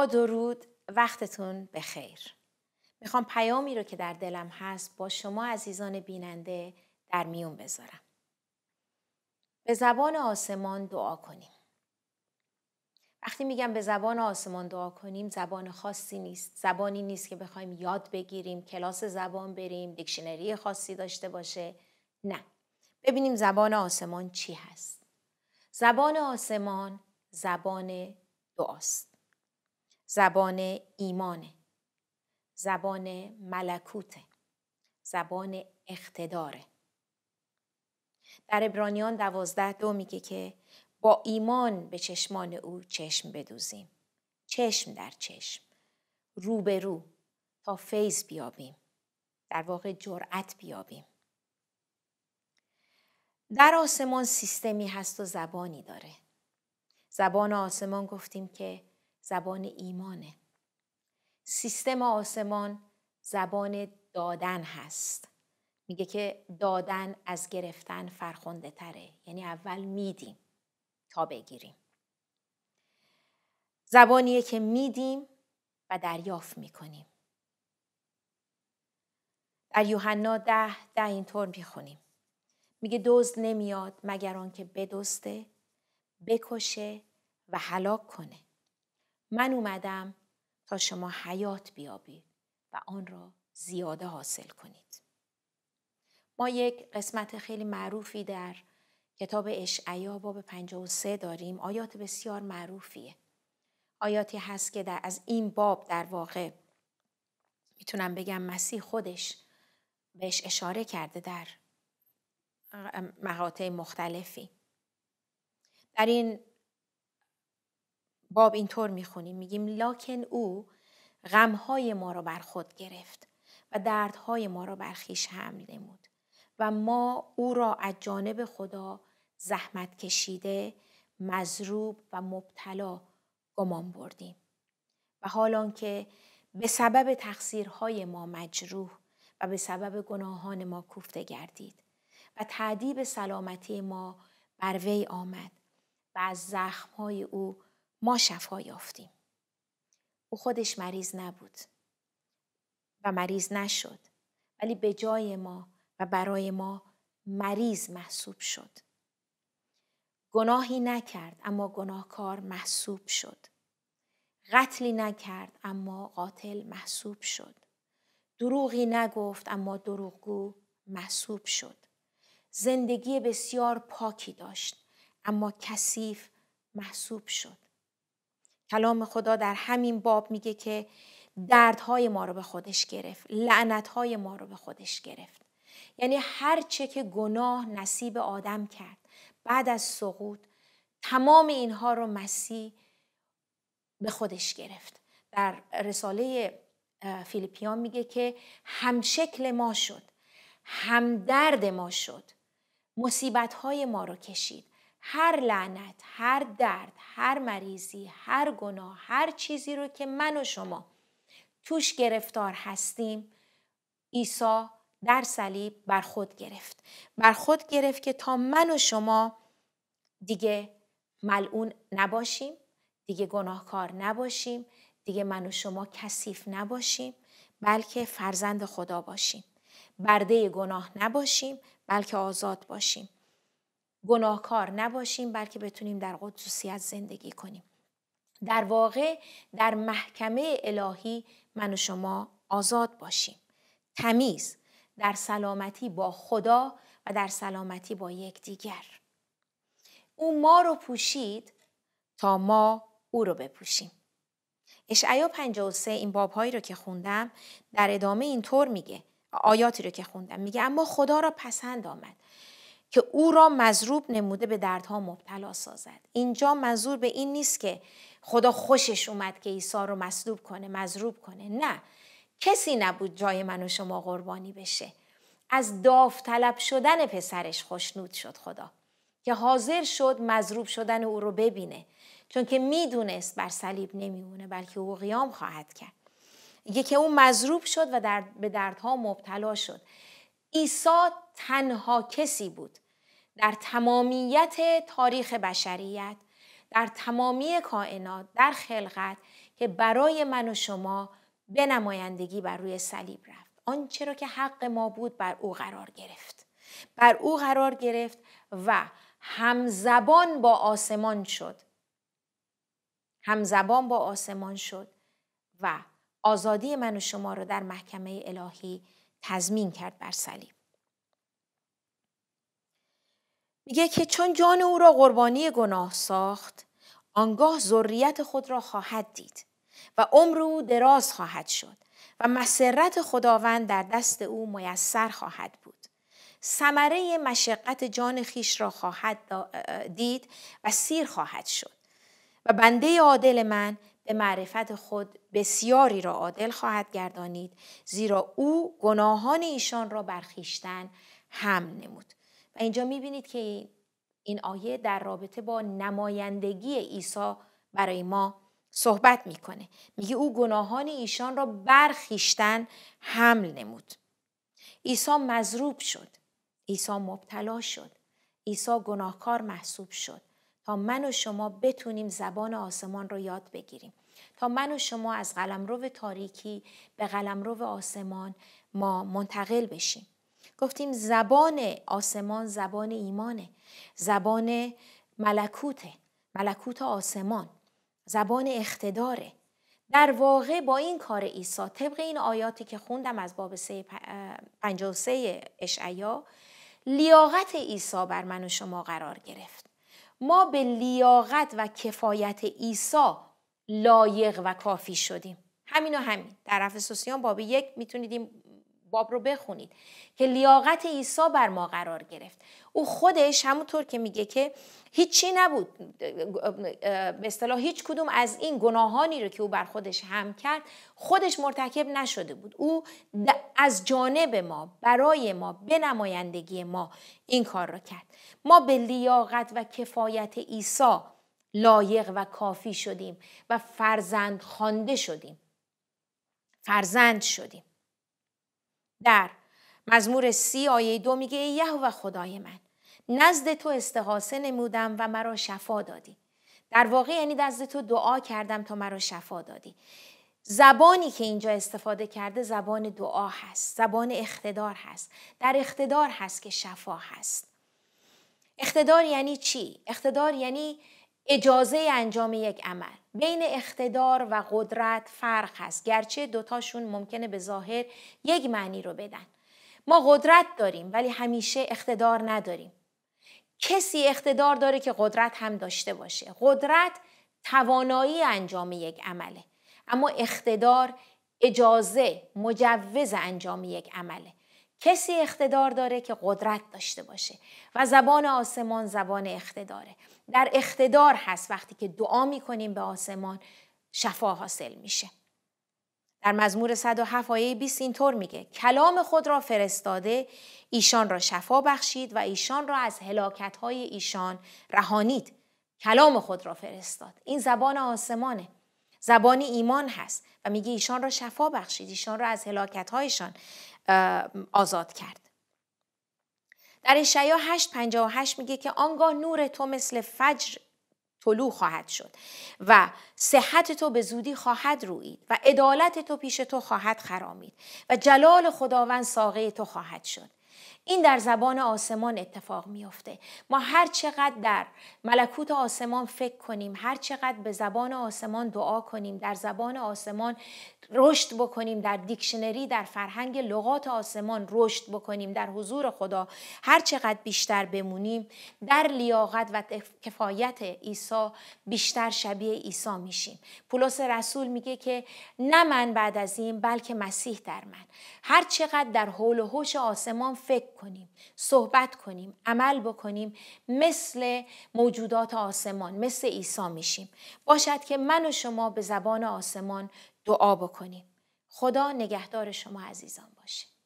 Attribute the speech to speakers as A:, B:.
A: با درود وقتتون به خیر میخوام پیامی رو که در دلم هست با شما عزیزان بیننده در میون بذارم به زبان آسمان دعا کنیم وقتی میگم به زبان آسمان دعا کنیم زبان خاصی نیست زبانی نیست که بخوایم یاد بگیریم کلاس زبان بریم دیکشنری خاصی داشته باشه نه ببینیم زبان آسمان چی هست زبان آسمان زبان دعاست زبان ایمانه زبان ملکوته زبان اقتداره در ابرانیان دوازده دو میگه که با ایمان به چشمان او چشم بدوزیم چشم در چشم رو به رو تا فیض بیابیم در واقع جرأت بیابیم در آسمان سیستمی هست و زبانی داره زبان آسمان گفتیم که زبان ایمانه سیستم آسمان زبان دادن هست میگه که دادن از گرفتن فرخنده تره یعنی اول میدیم تا بگیریم زبانیه که میدیم و دریافت میکنیم در یوحنا ده ده اینطور میخونیم میگه دزد نمیاد مگر آنکه بدسته بکشه و هلاک کنه من اومدم تا شما حیات بیابید و آن را زیاده حاصل کنید ما یک قسمت خیلی معروفی در کتاب اشعیا باب 53 داریم آیات بسیار معروفیه آیاتی هست که در از این باب در واقع میتونم بگم مسیح خودش بهش اشاره کرده در مقاطع مختلفی در این باب اینطور میخونیم میگیم لاکن او غمهای ما را بر خود گرفت و دردهای ما را بر خیش حمل نمود و ما او را از جانب خدا زحمت کشیده مزروب و مبتلا گمان بردیم و حال که به سبب تقصیرهای ما مجروح و به سبب گناهان ما کوفته گردید و تعدیب سلامتی ما بر وی آمد و از زخمهای او ما شفا یافتیم او خودش مریض نبود و مریض نشد ولی به جای ما و برای ما مریض محسوب شد گناهی نکرد اما گناهکار محسوب شد قتلی نکرد اما قاتل محسوب شد دروغی نگفت اما دروغگو محسوب شد زندگی بسیار پاکی داشت اما کثیف محسوب شد کلام خدا در همین باب میگه که دردهای ما رو به خودش گرفت لعنتهای ما رو به خودش گرفت یعنی هر چه که گناه نصیب آدم کرد بعد از سقوط تمام اینها رو مسیح به خودش گرفت در رساله فیلیپیان میگه که همشکل ما شد همدرد ما شد مصیبت های ما رو کشید هر لعنت، هر درد، هر مریضی، هر گناه، هر چیزی رو که من و شما توش گرفتار هستیم عیسی در صلیب بر خود گرفت بر خود گرفت که تا من و شما دیگه ملعون نباشیم دیگه گناهکار نباشیم دیگه من و شما کثیف نباشیم بلکه فرزند خدا باشیم برده گناه نباشیم بلکه آزاد باشیم گناهکار نباشیم بلکه بتونیم در قدوسیت زندگی کنیم در واقع در محکمه الهی من و شما آزاد باشیم تمیز در سلامتی با خدا و در سلامتی با یک دیگر او ما رو پوشید تا ما او رو بپوشیم اشعیا 53 این بابهایی رو که خوندم در ادامه اینطور میگه آیاتی رو که خوندم میگه اما خدا را پسند آمد که او را مضروب نموده به دردها مبتلا سازد اینجا منظور به این نیست که خدا خوشش اومد که عیسی رو مصلوب کنه مضروب کنه نه کسی نبود جای من و شما قربانی بشه از داوطلب شدن پسرش خوشنود شد خدا که حاضر شد مضروب شدن او رو ببینه چون که میدونست بر صلیب نمیمونه بلکه او قیام خواهد کرد یکی که او مضروب شد و به دردها مبتلا شد عیسی تنها کسی بود در تمامیت تاریخ بشریت در تمامی کائنات در خلقت که برای من و شما به نمایندگی بر روی صلیب رفت آنچه را که حق ما بود بر او قرار گرفت بر او قرار گرفت و همزبان با آسمان شد همزبان با آسمان شد و آزادی من و شما را در محکمه الهی تضمین کرد بر صلیب میگه که چون جان او را قربانی گناه ساخت آنگاه ذریت خود را خواهد دید و عمر او دراز خواهد شد و مسرت خداوند در دست او میسر خواهد بود ثمره مشقت جان خیش را خواهد دید و سیر خواهد شد و بنده عادل من به معرفت خود بسیاری را عادل خواهد گردانید زیرا او گناهان ایشان را برخیشتن هم نمود اینجا میبینید که این آیه در رابطه با نمایندگی عیسی برای ما صحبت میکنه میگه او گناهان ایشان را برخیشتن حمل نمود عیسی مضروب شد عیسی مبتلا شد عیسی گناهکار محسوب شد تا من و شما بتونیم زبان آسمان رو یاد بگیریم تا من و شما از قلمرو تاریکی به قلمرو آسمان ما منتقل بشیم گفتیم زبان آسمان زبان ایمانه زبان ملکوته ملکوت آسمان زبان اقتداره در واقع با این کار عیسی طبق این آیاتی که خوندم از باب 53 اشعیا لیاقت عیسی بر من و شما قرار گرفت ما به لیاقت و کفایت عیسی لایق و کافی شدیم همین و همین در افسوسیان باب یک میتونید باب رو بخونید که لیاقت عیسی بر ما قرار گرفت او خودش همونطور که میگه که هیچی نبود به اصطلاح هیچ کدوم از این گناهانی رو که او بر خودش هم کرد خودش مرتکب نشده بود او از جانب ما برای ما به نمایندگی ما این کار را کرد ما به لیاقت و کفایت عیسی لایق و کافی شدیم و فرزند خوانده شدیم فرزند شدیم در مزمور سی آیه دو میگه ای یهوه خدای من نزد تو استحاسه نمودم و مرا شفا دادی در واقع یعنی نزد تو دعا کردم تا مرا شفا دادی زبانی که اینجا استفاده کرده زبان دعا هست زبان اقتدار هست در اختدار هست که شفا هست اختدار یعنی چی؟ اقتدار یعنی اجازه انجام یک عمل بین اقتدار و قدرت فرق هست گرچه دوتاشون ممکنه به ظاهر یک معنی رو بدن ما قدرت داریم ولی همیشه اقتدار نداریم کسی اقتدار داره که قدرت هم داشته باشه قدرت توانایی انجام یک عمله اما اقتدار اجازه مجوز انجام یک عمله کسی اقتدار داره که قدرت داشته باشه و زبان آسمان زبان اقتداره در اختدار هست وقتی که دعا می کنیم به آسمان شفا حاصل میشه در مزمور 107 آیه 20 اینطور میگه کلام خود را فرستاده ایشان را شفا بخشید و ایشان را از هلاکت های ایشان رهانید کلام خود را فرستاد این زبان آسمانه زبانی ایمان هست و میگه ایشان را شفا بخشید ایشان را از هلاکت هایشان آزاد کرد در اشعیا 8:58 میگه که آنگاه نور تو مثل فجر طلوع خواهد شد و صحت تو به زودی خواهد روید و عدالت تو پیش تو خواهد خرامید و جلال خداوند ساقه تو خواهد شد این در زبان آسمان اتفاق میافته ما هر چقدر در ملکوت آسمان فکر کنیم هر چقدر به زبان آسمان دعا کنیم در زبان آسمان رشد بکنیم در دیکشنری در فرهنگ لغات آسمان رشد بکنیم در حضور خدا هر چقدر بیشتر بمونیم در لیاقت و کفایت عیسی بیشتر شبیه عیسی میشیم پولس رسول میگه که نه من بعد از این بلکه مسیح در من هر چقدر در حول و حوش آسمان فکر صحبت کنیم عمل بکنیم مثل موجودات آسمان مثل عیسی میشیم باشد که من و شما به زبان آسمان دعا بکنیم خدا نگهدار شما عزیزان باشه